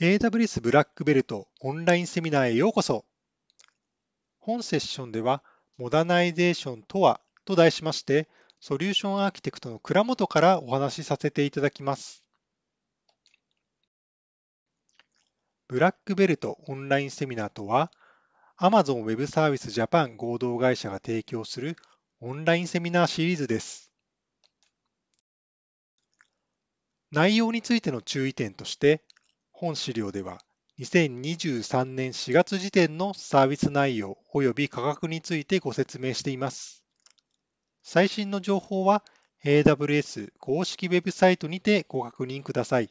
AWS ブラックベルトオンラインセミナーへようこそ本セッションではモダナイゼーションとはと題しましてソリューションアーキテクトの倉本からお話しさせていただきますブラックベルトオンラインセミナーとは Amazon Web Service Japan 合同会社が提供するオンラインセミナーシリーズです内容についての注意点として本資料では、2023年4月時点のサービス内容及び価格についてご説明しています。最新の情報は AWS 公式ウェブサイトにてご確認ください。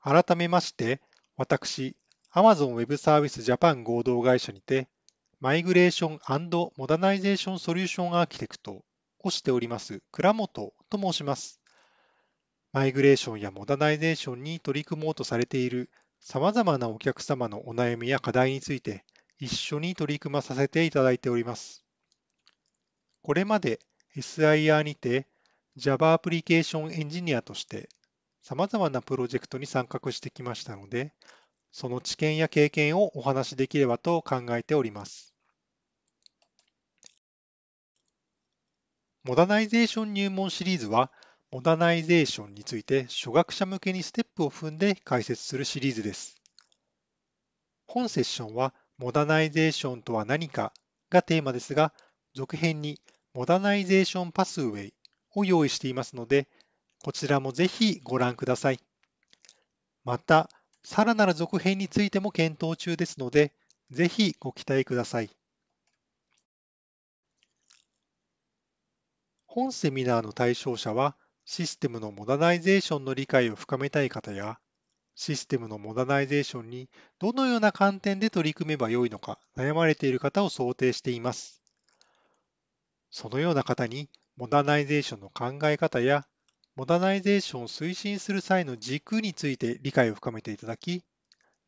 改めまして、私、Amazon Web Service Japan 合同会社にて、マイグレーションモダナイゼーションソリューションアーキテクトをしております、倉本と申します。マイグレーションやモダナイゼーションに取り組もうとされているさまざまなお客様のお悩みや課題について一緒に取り組まさせていただいております。これまで SIR にて Java アプリケーションエンジニアとしてさまざまなプロジェクトに参画してきましたので、その知見や経験をお話しできればと考えております。モダナイゼーション入門シリーズはモダナイゼーションについて初学者向けにステップを踏んで解説するシリーズです。本セッションはモダナイゼーションとは何かがテーマですが、続編にモダナイゼーションパスウェイを用意していますので、こちらもぜひご覧ください。また、さらなる続編についても検討中ですので、ぜひご期待ください。本セミナーの対象者は、システムのモダナイゼーションの理解を深めたい方や、システムのモダナイゼーションにどのような観点で取り組めばよいのか悩まれている方を想定しています。そのような方に、モダナイゼーションの考え方や、モダナイゼーションを推進する際の軸について理解を深めていただき、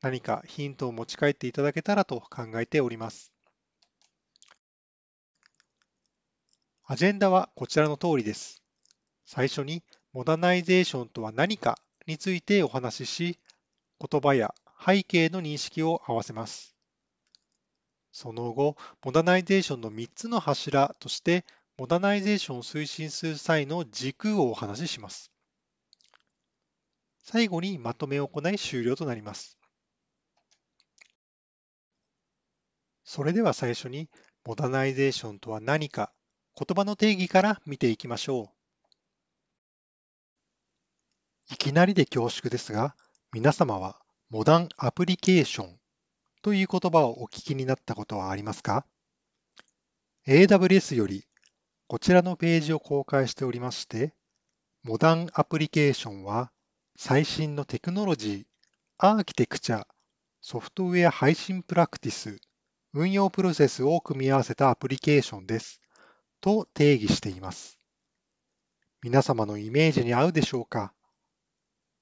何かヒントを持ち帰っていただけたらと考えております。アジェンダはこちらの通りです。最初にモダナイゼーションとは何かについてお話しし、言葉や背景の認識を合わせます。その後、モダナイゼーションの3つの柱として、モダナイゼーションを推進する際の軸をお話しします。最後にまとめを行い終了となります。それでは最初に、モダナイゼーションとは何か、言葉の定義から見ていきましょう。いきなりで恐縮ですが、皆様はモダンアプリケーションという言葉をお聞きになったことはありますか ?AWS よりこちらのページを公開しておりまして、モダンアプリケーションは最新のテクノロジー、アーキテクチャ、ソフトウェア配信プラクティス、運用プロセスを組み合わせたアプリケーションですと定義しています。皆様のイメージに合うでしょうか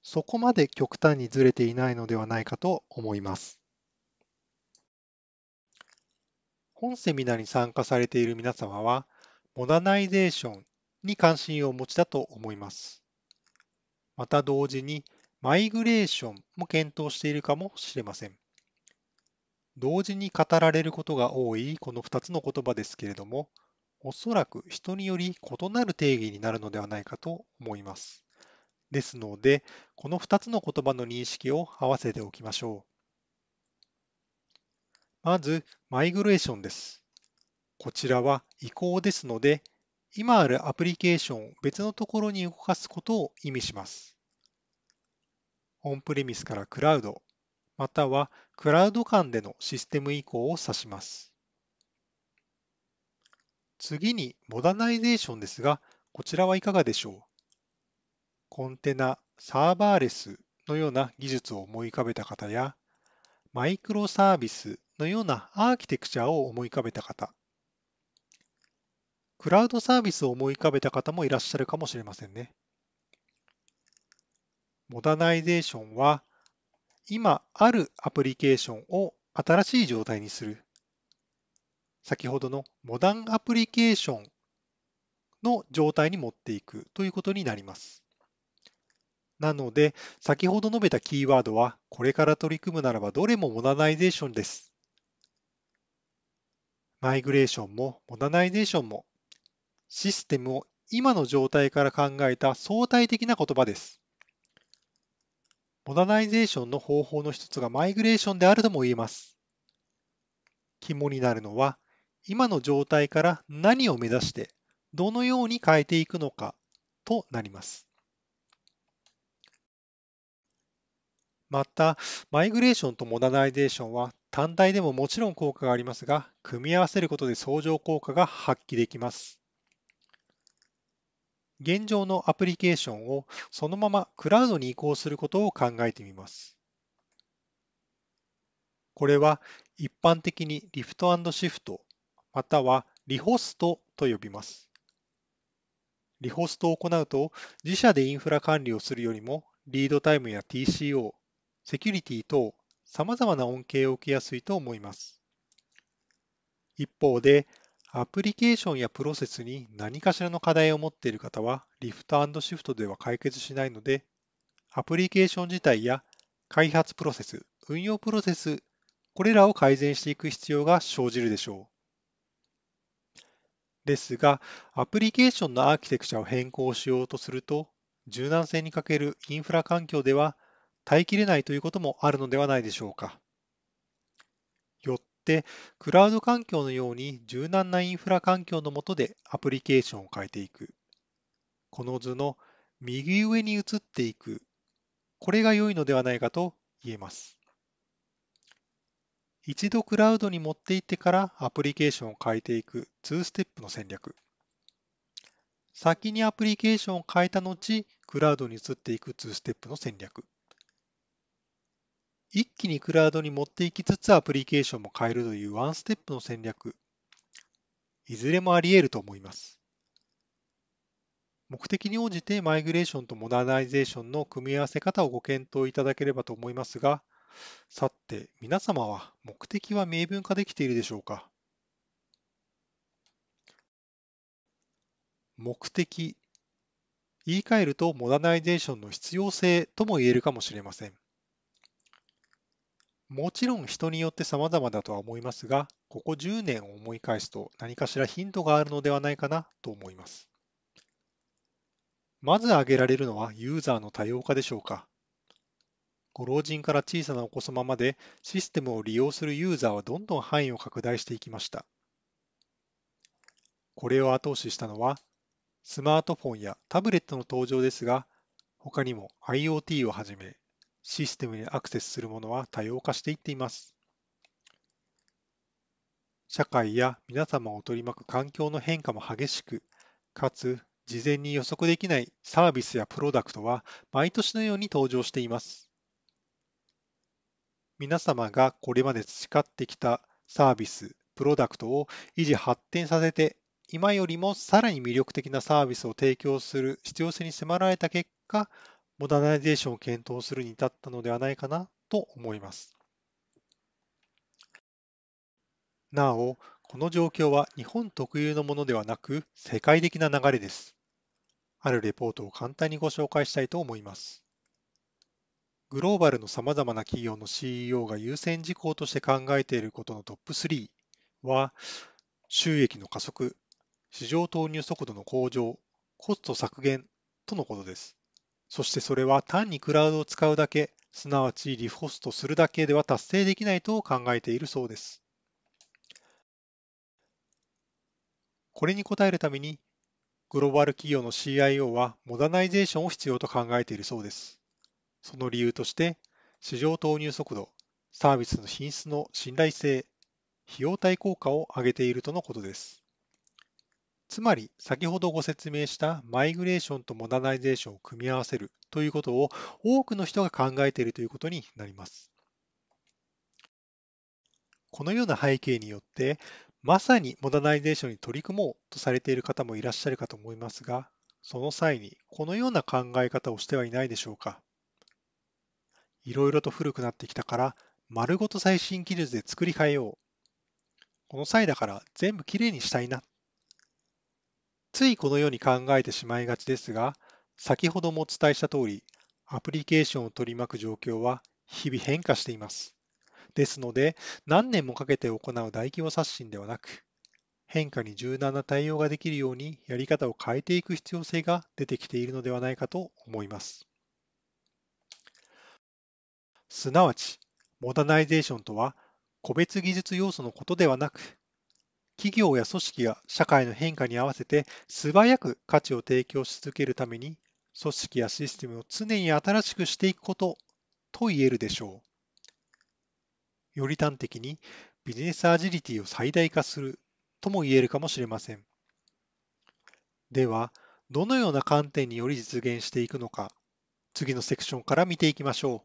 そこまで極端にずれていないのではないかと思います。本セミナーに参加されている皆様は、モダナイゼーションに関心をお持ちだと思います。また同時に、マイグレーションも検討しているかもしれません。同時に語られることが多いこの2つの言葉ですけれども、おそらく人により異なる定義になるのではないかと思います。ですので、この2つの言葉の認識を合わせておきましょう。まず、マイグレーションです。こちらは移行ですので、今あるアプリケーションを別のところに動かすことを意味します。オンプレミスからクラウド、またはクラウド間でのシステム移行を指します。次にモダナイゼーションですが、こちらはいかがでしょうコンテナ、サーバーレスのような技術を思い浮かべた方や、マイクロサービスのようなアーキテクチャを思い浮かべた方、クラウドサービスを思い浮かべた方もいらっしゃるかもしれませんね。モダナイゼーションは、今あるアプリケーションを新しい状態にする。先ほどのモダンアプリケーションの状態に持っていくということになります。なので、先ほど述べたキーワードは、これから取り組むならばどれもモダナイゼーションです。マイグレーションもモダナイゼーションも、システムを今の状態から考えた相対的な言葉です。モダナイゼーションの方法の一つがマイグレーションであるとも言えます。肝になるのは、今の状態から何を目指して、どのように変えていくのかとなります。また、マイグレーションとモダナイゼーションは単体でももちろん効果がありますが、組み合わせることで相乗効果が発揮できます。現状のアプリケーションをそのままクラウドに移行することを考えてみます。これは一般的にリフトシフトまたはリホストと呼びます。リホストを行うと自社でインフラ管理をするよりもリードタイムや TCO、セキュリティ等、様々な恩恵を受けやすいと思います。一方で、アプリケーションやプロセスに何かしらの課題を持っている方は、リフトシフトでは解決しないので、アプリケーション自体や開発プロセス、運用プロセス、これらを改善していく必要が生じるでしょう。ですが、アプリケーションのアーキテクチャを変更しようとすると、柔軟性に欠けるインフラ環境では、耐えきれないということもあるのではないでしょうか。よってクラウド環境のように柔軟なインフラ環境の下でアプリケーションを変えていく。この図の右上に移っていく。これが良いのではないかと言えます。一度クラウドに持っていってからアプリケーションを変えていく2ステップの戦略。先にアプリケーションを変えた後、クラウドに移っていく2ステップの戦略。一気にクラウドに持っていきつつアプリケーションも変えるというワンステップの戦略、いずれもあり得ると思います。目的に応じてマイグレーションとモダナイゼーションの組み合わせ方をご検討いただければと思いますが、さて皆様は目的は明文化できているでしょうか目的言い換えるとモダナイゼーションの必要性とも言えるかもしれません。もちろん人によって様々だとは思いますが、ここ10年を思い返すと何かしらヒントがあるのではないかなと思います。まず挙げられるのはユーザーの多様化でしょうか。ご老人から小さなお子様までシステムを利用するユーザーはどんどん範囲を拡大していきました。これを後押ししたのはスマートフォンやタブレットの登場ですが、他にも IoT をはじめシステムにアクセスするものは多様化していっています。社会や皆様を取り巻く環境の変化も激しく、かつ事前に予測できないサービスやプロダクトは毎年のように登場しています。皆様がこれまで培ってきたサービス、プロダクトを維持発展させて、今よりもさらに魅力的なサービスを提供する必要性に迫られた結果、モダナイゼーションを検討するに至ったのではないかなと思います。なお、この状況は日本特有のものではなく世界的な流れです。あるレポートを簡単にご紹介したいと思います。グローバルのさまざまな企業の CEO が優先事項として考えていることのトップ3は、収益の加速、市場投入速度の向上、コスト削減とのことです。そしてそれは単にクラウドを使うだけ、すなわちリフホストするだけでは達成できないと考えているそうです。これに応えるために、グローバル企業の CIO はモダナイゼーションを必要と考えているそうです。その理由として、市場投入速度、サービスの品質の信頼性、費用対効果を上げているとのことです。つまり先ほどご説明したマイグレーションとモダナイゼーションを組み合わせるということを多くの人が考えているということになります。このような背景によってまさにモダナイゼーションに取り組もうとされている方もいらっしゃるかと思いますがその際にこのような考え方をしてはいないでしょうか。いろいろと古くなってきたから丸ごと最新技術で作り変えよう。この際だから全部きれいにしたいなついこのように考えてしまいがちですが、先ほどもお伝えした通り、アプリケーションを取り巻く状況は日々変化しています。ですので、何年もかけて行う大規模刷新ではなく、変化に柔軟な対応ができるようにやり方を変えていく必要性が出てきているのではないかと思います。すなわち、モダナイゼーションとは、個別技術要素のことではなく、企業や組織が社会の変化に合わせて素早く価値を提供し続けるために組織やシステムを常に新しくしていくことと言えるでしょう。より端的にビジネスアジリティを最大化するとも言えるかもしれません。では、どのような観点により実現していくのか、次のセクションから見ていきましょう。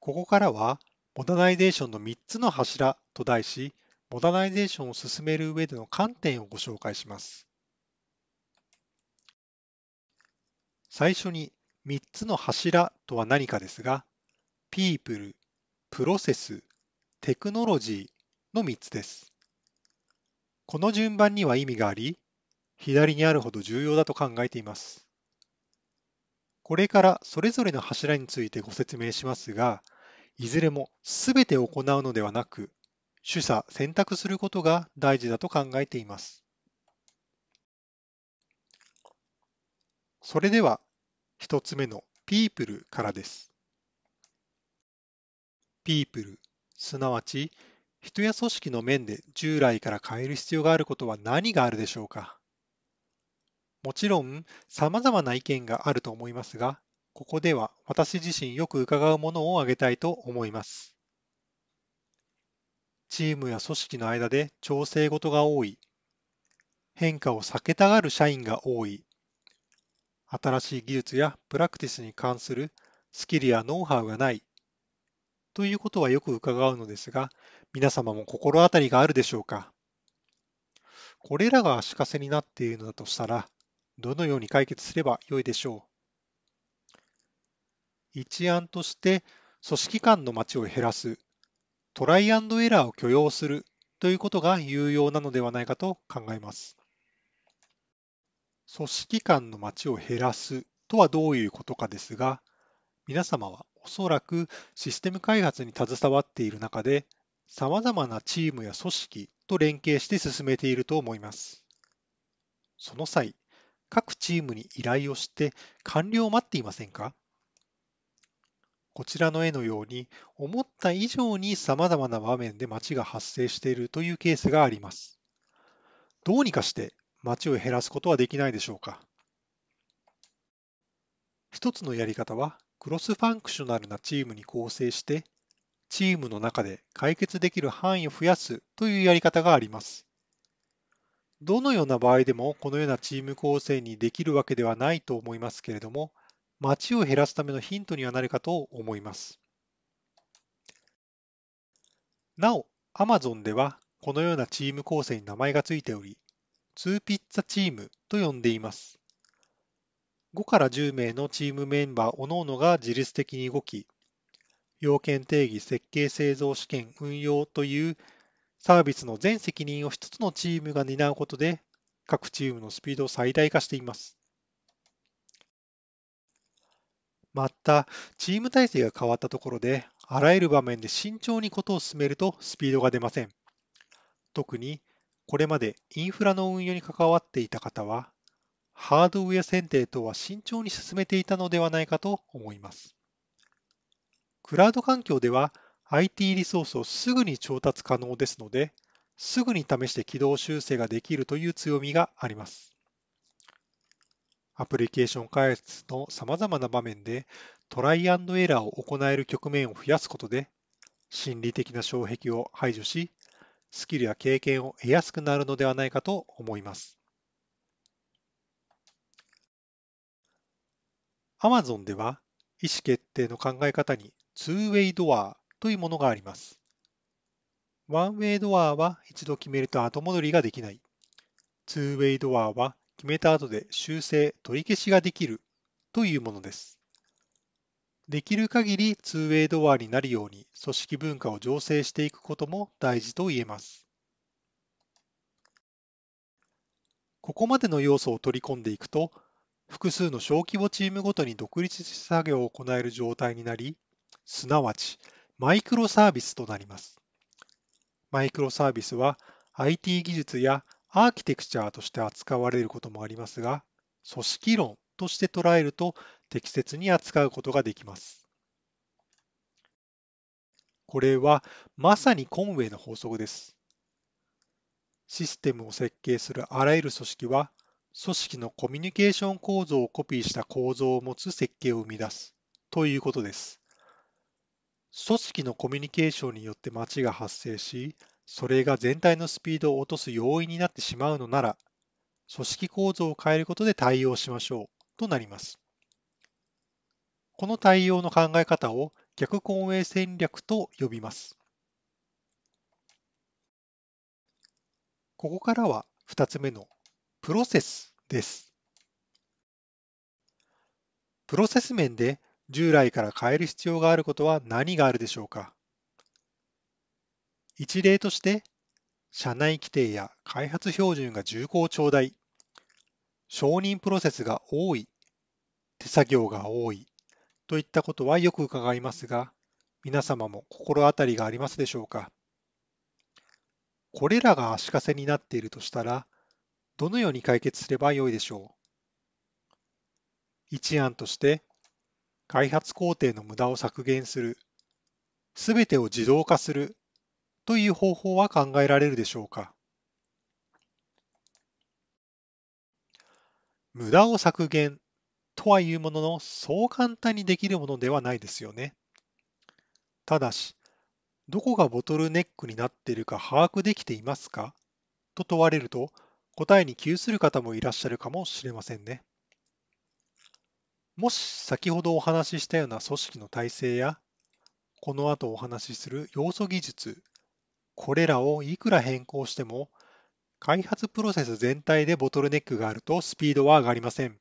ここからは、モダナイゼーションの3つの柱と題し、モダナイゼーションを進める上での観点をご紹介します。最初に3つの柱とは何かですが、People、プロセス、テクノロジーの3つです。この順番には意味があり、左にあるほど重要だと考えています。これからそれぞれの柱についてご説明しますが、いずれもすべて行うのではなく、取捨選択することが大事だと考えています。それでは一つ目の people からです。people すなわち人や組織の面で従来から変える必要があることは何があるでしょうかもちろん様々な意見があると思いますがここでは私自身よく伺うものを挙げたいと思います。チームや組織の間で調整事が多い。変化を避けたがる社員が多い。新しい技術やプラクティスに関するスキルやノウハウがない。ということはよく伺うのですが、皆様も心当たりがあるでしょうかこれらが足かせになっているのだとしたら、どのように解決すればよいでしょう一案として組織間の待ちを減らす、トライアンドエラーを許容するということが有用なのではないかと考えます。組織間の待ちを減らすとはどういうことかですが、皆様はおそらくシステム開発に携わっている中で、さまざまなチームや組織と連携して進めていると思います。その際、各チームに依頼をして完了を待っていませんかこちらの絵のように思った以上に様々な場面で街が発生しているというケースがあります。どうにかして街を減らすことはできないでしょうか一つのやり方はクロスファンクショナルなチームに構成してチームの中で解決できる範囲を増やすというやり方があります。どのような場合でもこのようなチーム構成にできるわけではないと思いますけれども街を減らすためのヒントにはなるかと思います。なお、Amazon ではこのようなチーム構成に名前がついており、2ピッツァチームと呼んでいます。5から10名のチームメンバーおのおのが自律的に動き、要件定義、設計、製造、試験、運用というサービスの全責任を1つのチームが担うことで、各チームのスピードを最大化しています。また、チーム体制が変わったところで、あらゆる場面で慎重にことを進めるとスピードが出ません。特に、これまでインフラの運用に関わっていた方は、ハードウェア選定等は慎重に進めていたのではないかと思います。クラウド環境では IT リソースをすぐに調達可能ですので、すぐに試して軌道修正ができるという強みがあります。アプリケーション開発の様々な場面でトライアンドエラーを行える局面を増やすことで心理的な障壁を排除しスキルや経験を得やすくなるのではないかと思います Amazon では意思決定の考え方に 2way ドアというものがあります 1way ドアは一度決めると後戻りができない 2way ドアは決めた後で修正、取り消しができるというものです。できる限り 2way ドアになるように組織文化を醸成していくことも大事と言えます。ここまでの要素を取り込んでいくと、複数の小規模チームごとに独立し作業を行える状態になり、すなわちマイクロサービスとなります。マイクロサービスは IT 技術やアーキテクチャーとして扱われることもありますが、組織論として捉えると適切に扱うことができます。これはまさにコンウェイの法則です。システムを設計するあらゆる組織は、組織のコミュニケーション構造をコピーした構造を持つ設計を生み出すということです。組織のコミュニケーションによって街が発生し、それが全体のスピードを落とす要因になってしまうのなら、組織構造を変えることで対応しましょうとなります。この対応の考え方を逆根営戦略と呼びます。ここからは2つ目のプロセスです。プロセス面で従来から変える必要があることは何があるでしょうか一例として、社内規定や開発標準が重厚頂戴、承認プロセスが多い、手作業が多いといったことはよく伺いますが、皆様も心当たりがありますでしょうか。これらが足かせになっているとしたら、どのように解決すればよいでしょう。一案として、開発工程の無駄を削減する、すべてを自動化するという方法は考えられるでしょうか無駄を削減とはいうもののそう簡単にできるものではないですよね。ただし、どこがボトルネックになっているか把握できていますかと問われると答えに窮する方もいらっしゃるかもしれませんね。もし先ほどお話ししたような組織の体制やこの後お話しする要素技術これらをいくら変更しても、開発プロセス全体でボトルネックがあるとスピードは上がりません。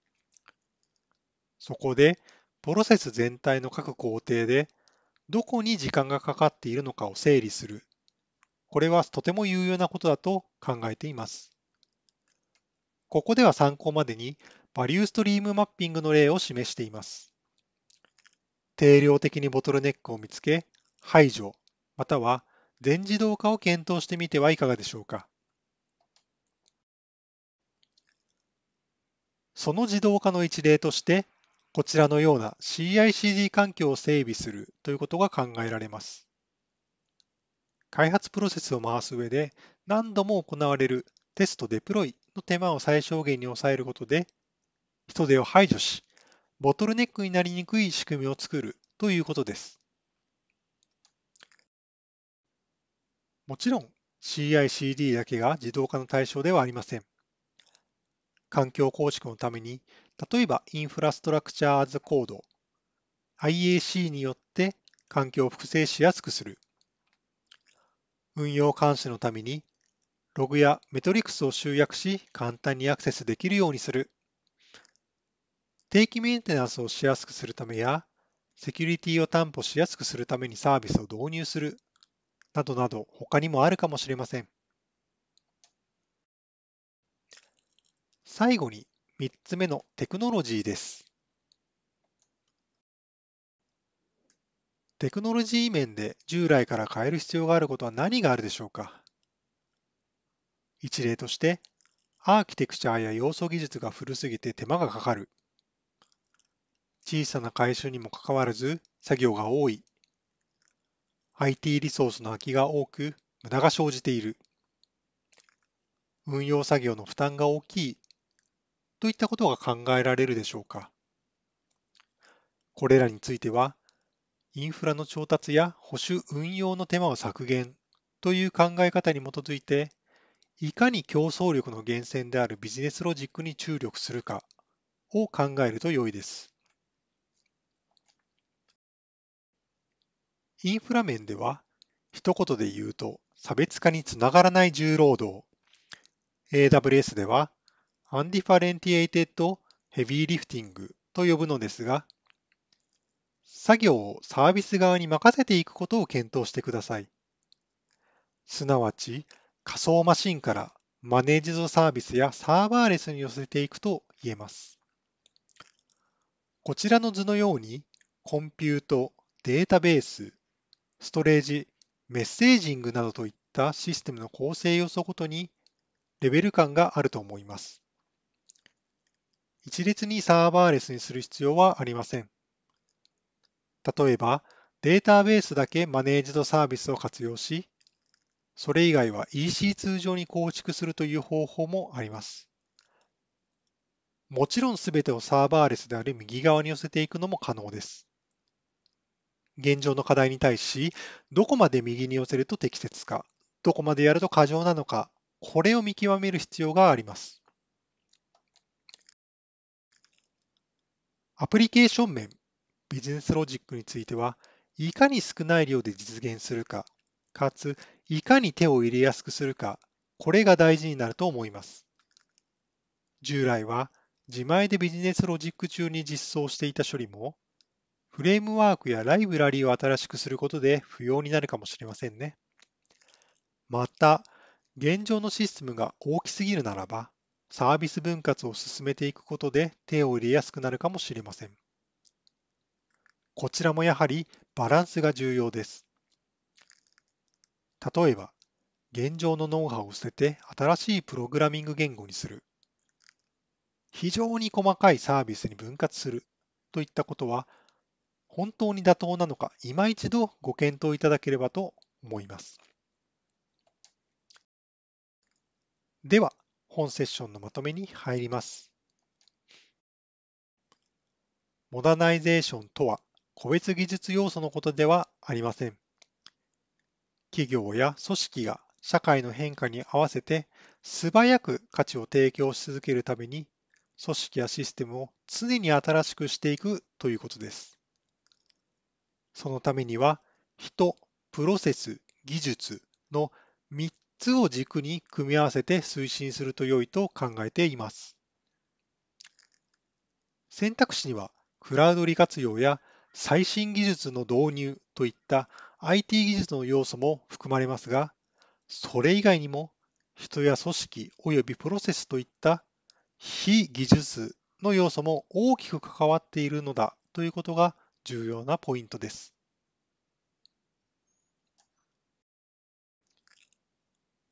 そこで、プロセス全体の各工程で、どこに時間がかかっているのかを整理する。これはとても有用なことだと考えています。ここでは参考までに、バリューストリームマッピングの例を示しています。定量的にボトルネックを見つけ、排除、または全自動化を検討してみてはいかがでしょうか。その自動化の一例として、こちらのような CICD 環境を整備するということが考えられます。開発プロセスを回す上で、何度も行われるテストデプロイの手間を最小限に抑えることで、人手を排除し、ボトルネックになりにくい仕組みを作るということです。もちろん CICD だけが自動化の対象ではありません。環境構築のために、例えばインフラストラクチャーズコード、IAC によって環境を複製しやすくする。運用監視のために、ログやメトリクスを集約し、簡単にアクセスできるようにする。定期メンテナンスをしやすくするためや、セキュリティを担保しやすくするためにサービスを導入するなどなど他にもあるかもしれません。最後に3つ目のテクノロジーです。テクノロジー面で従来から変える必要があることは何があるでしょうか一例として、アーキテクチャーや要素技術が古すぎて手間がかかる。小さな会社にもかかわらず作業が多い。IT リソースの空きが多く無駄が生じている運用作業の負担が大きいといったことが考えられるでしょうかこれらについてはインフラの調達や保守運用の手間を削減という考え方に基づいていかに競争力の源泉であるビジネスロジックに注力するかを考えると良いです。インフラ面では、一言で言うと差別化につながらない重労働。AWS では、アンディファレンティエイテッドヘビーリフティングと呼ぶのですが、作業をサービス側に任せていくことを検討してください。すなわち、仮想マシンからマネージドサービスやサーバーレスに寄せていくと言えます。こちらの図のように、コンピュート、データベース、ストレージ、メッセージングなどといったシステムの構成要素ごとにレベル感があると思います。一列にサーバーレスにする必要はありません。例えば、データベースだけマネージドサービスを活用し、それ以外は EC2 上に構築するという方法もあります。もちろん全てをサーバーレスである右側に寄せていくのも可能です。現状の課題に対し、どこまで右に寄せると適切か、どこまでやると過剰なのか、これを見極める必要があります。アプリケーション面、ビジネスロジックについては、いかに少ない量で実現するか、かつ、いかに手を入れやすくするか、これが大事になると思います。従来は、自前でビジネスロジック中に実装していた処理も、フレームワークやライブラリを新しくすることで不要になるかもしれませんね。また、現状のシステムが大きすぎるならば、サービス分割を進めていくことで手を入れやすくなるかもしれません。こちらもやはりバランスが重要です。例えば、現状のノウハウを捨てて新しいプログラミング言語にする、非常に細かいサービスに分割するといったことは本当に妥当なのか、今一度ご検討いただければと思います。では、本セッションのまとめに入ります。モダナイゼーションとは、個別技術要素のことではありません。企業や組織が社会の変化に合わせて素早く価値を提供し続けるために組織やシステムを常に新しくしていくということです。そのためには人、プロセス、技術の3つを軸に組み合わせて推進すると良いと考えています。選択肢にはクラウド利活用や最新技術の導入といった IT 技術の要素も含まれますが、それ以外にも人や組織及びプロセスといった非技術の要素も大きく関わっているのだということが重要なポイントです。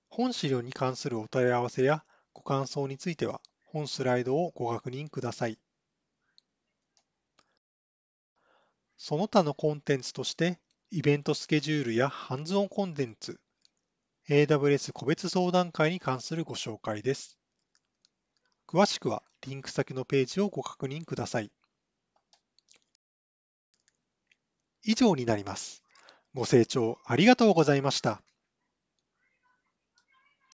本資料に関するお問い合わせやご感想については、本スライドをご確認ください。その他のコンテンツとして、イベントスケジュールやハンズオンコンテンツ、AWS 個別相談会に関するご紹介です。詳しくはリンク先のページをご確認ください。以上になります。ご清聴ありがとうございました。